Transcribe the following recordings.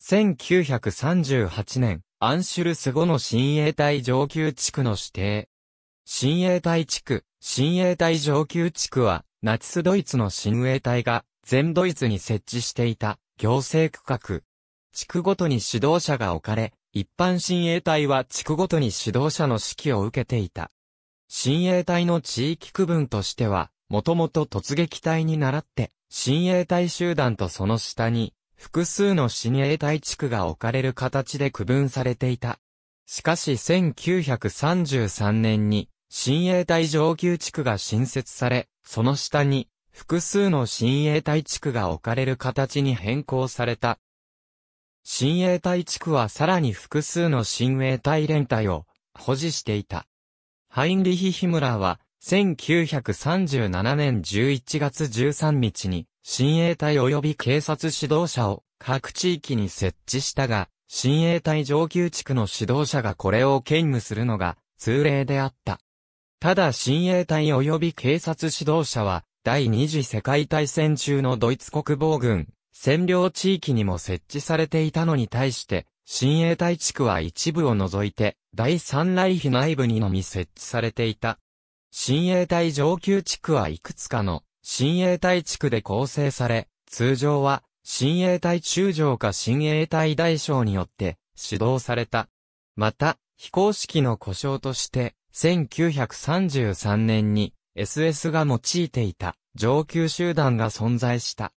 1938年、アンシュルス後の新衛隊上級地区の指定。新衛隊地区、新衛隊上級地区は、ナチスドイツの新衛隊が、全ドイツに設置していた、行政区画。地区ごとに指導者が置かれ、一般新衛隊は地区ごとに指導者の指揮を受けていた。新衛隊の地域区分としては、もともと突撃隊に倣って、新衛隊集団とその下に、複数の新衛隊地区が置かれる形で区分されていた。しかし1933年に、新衛隊上級地区が新設され、その下に、複数の新衛隊地区が置かれる形に変更された。新衛隊地区はさらに複数の新衛隊連隊を保持していた。ハインリヒ・ヒムラーは1937年11月13日に親衛隊及び警察指導者を各地域に設置したが、親衛隊上級地区の指導者がこれを兼務するのが通例であった。ただ親衛隊及び警察指導者は、第二次世界大戦中のドイツ国防軍、占領地域にも設置されていたのに対して、親衛隊地区は一部を除いて、第三来妃内部にのみ設置されていた。親衛隊上級地区はいくつかの新衛隊地区で構成され、通常は、新衛隊中将か新衛隊大将によって、指導された。また、非公式の故障として、1933年に、SS が用いていた、上級集団が存在した。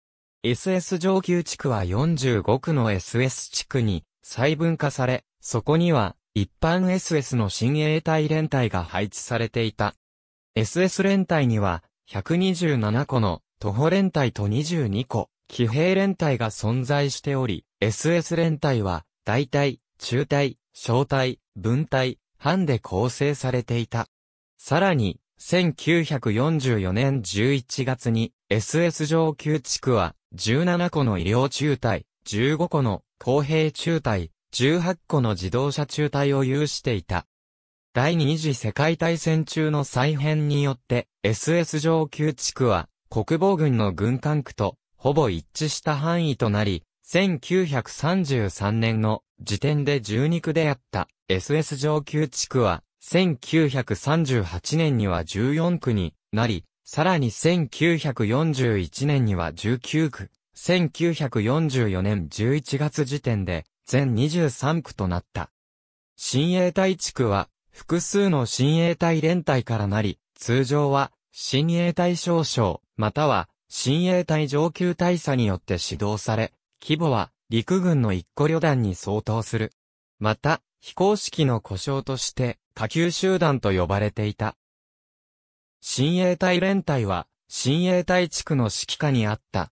SS 上級地区は45区の SS 地区に、細分化され、そこには、一般 SS の新衛隊連隊が配置されていた。SS 連隊には、127個の徒歩連隊と22個騎兵連隊が存在しており、SS 連隊は大隊、中隊、小隊、分隊、班で構成されていた。さらに、1944年11月に SS 上級地区は17個の医療中隊、15個の工兵中隊、18個の自動車中隊を有していた。第二次世界大戦中の再編によって、SS 上級地区は、国防軍の軍管区と、ほぼ一致した範囲となり、1933年の時点で12区であった SS 上級地区は、1938年には14区になり、さらに1941年には19区、1944年11月時点で全23区となった。新衛隊地区は複数の親衛隊連隊からなり、通常は、親衛隊少将、または、親衛隊上級大佐によって指導され、規模は、陸軍の一個旅団に相当する。また、非公式の故障として、下級集団と呼ばれていた。親衛隊連隊は、親衛隊地区の指揮下にあった。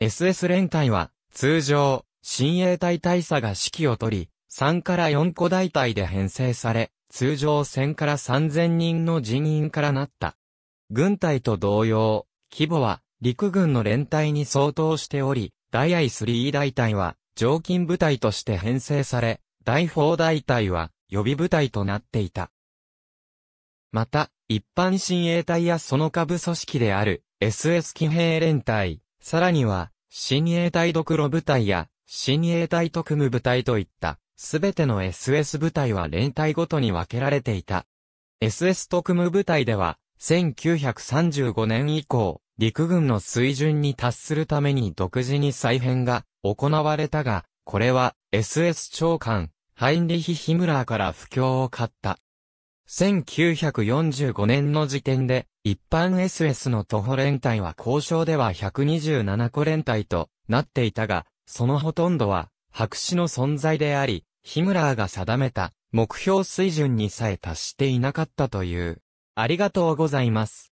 SS 連隊は、通常、親衛隊大佐が指揮を取り、3から4個大隊で編成され、通常1000から3000人の人員からなった。軍隊と同様、規模は陸軍の連隊に相当しており、第 I3 大隊は常勤部隊として編成され、第4大隊は予備部隊となっていた。また、一般親衛隊やその下部組織である SS 騎兵連隊、さらには、親衛隊独路部隊や、親衛隊特務部隊といったすべての SS 部隊は連隊ごとに分けられていた。SS 特務部隊では、1935年以降、陸軍の水準に達するために独自に再編が行われたが、これは SS 長官、ハインリヒ・ヒムラーから不況を買った。1945年の時点で、一般 SS の徒歩連隊は交渉では127個連隊となっていたが、そのほとんどは白紙の存在であり、ヒムラーが定めた目標水準にさえ達していなかったという。ありがとうございます。